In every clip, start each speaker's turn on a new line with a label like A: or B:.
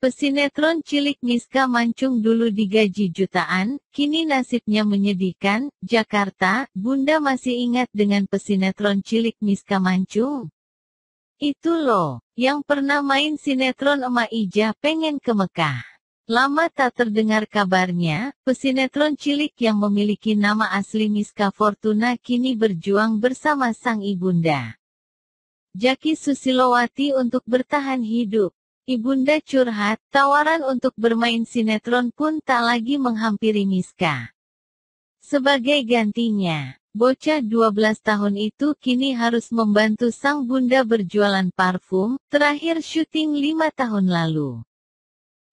A: Pesinetron cilik Miska Mancung dulu digaji jutaan, kini nasibnya menyedihkan. Jakarta, Bunda masih ingat dengan pesinetron cilik Miska Mancung? Itu loh, yang pernah main sinetron Emak Ija pengen ke Mekah. Lama tak terdengar kabarnya, pesinetron cilik yang memiliki nama asli Miska Fortuna kini berjuang bersama sang ibunda. Jaki Susilowati untuk bertahan hidup. Ibunda curhat, tawaran untuk bermain sinetron pun tak lagi menghampiri Miska. Sebagai gantinya, bocah 12 tahun itu kini harus membantu sang bunda berjualan parfum, terakhir syuting 5 tahun lalu.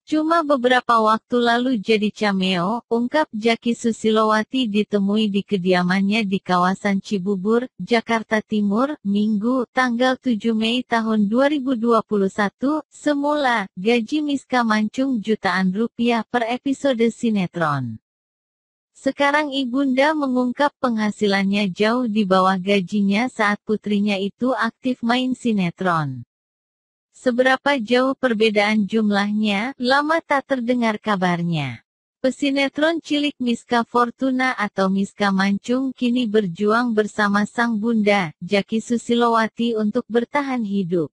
A: Cuma beberapa waktu lalu jadi cameo, ungkap Jaki Susilowati ditemui di kediamannya di kawasan Cibubur, Jakarta Timur, Minggu, tanggal 7 Mei tahun 2021. Semula, gaji Miska mancung jutaan rupiah per episode sinetron. Sekarang Ibunda mengungkap penghasilannya jauh di bawah gajinya saat putrinya itu aktif main sinetron. Seberapa jauh perbedaan jumlahnya, lama tak terdengar kabarnya. Pesinetron cilik Miska Fortuna atau Miska Mancung kini berjuang bersama sang bunda, Jaki Susilowati untuk bertahan hidup.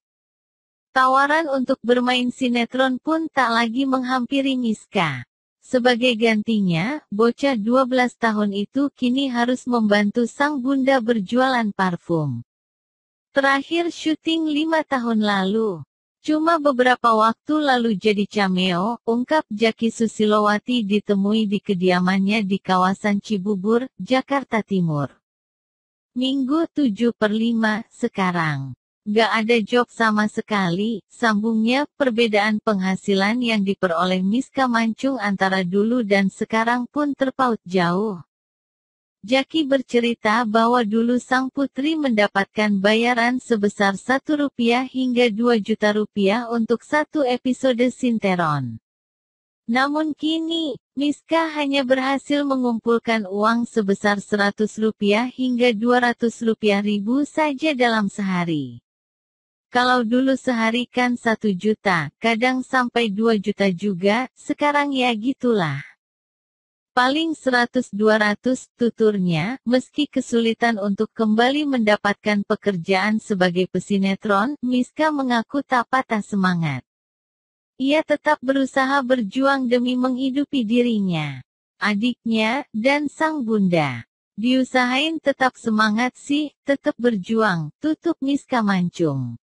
A: Tawaran untuk bermain sinetron pun tak lagi menghampiri Miska. Sebagai gantinya, bocah 12 tahun itu kini harus membantu sang bunda berjualan parfum. Terakhir syuting 5 tahun lalu. Cuma beberapa waktu lalu jadi cameo, ungkap Jaki Susilowati ditemui di kediamannya di kawasan Cibubur, Jakarta Timur. Minggu 7 per 5, sekarang. Gak ada job sama sekali, sambungnya, perbedaan penghasilan yang diperoleh Miska Mancung antara dulu dan sekarang pun terpaut jauh. Jaki bercerita bahwa dulu sang putri mendapatkan bayaran sebesar satu rupiah hingga dua juta rupiah untuk satu episode Sinteron. Namun kini, Miska hanya berhasil mengumpulkan uang sebesar seratus rupiah hingga dua ratus rupiah ribu saja dalam sehari. Kalau dulu sehari kan satu juta, kadang sampai dua juta juga, sekarang ya gitulah paling 100-200 tuturnya, meski kesulitan untuk kembali mendapatkan pekerjaan sebagai pesinetron, Miska mengaku tak patah semangat. Ia tetap berusaha berjuang demi menghidupi dirinya, adiknya, dan sang bunda. Diusahain tetap semangat sih, tetap berjuang, tutup Miska Mancung.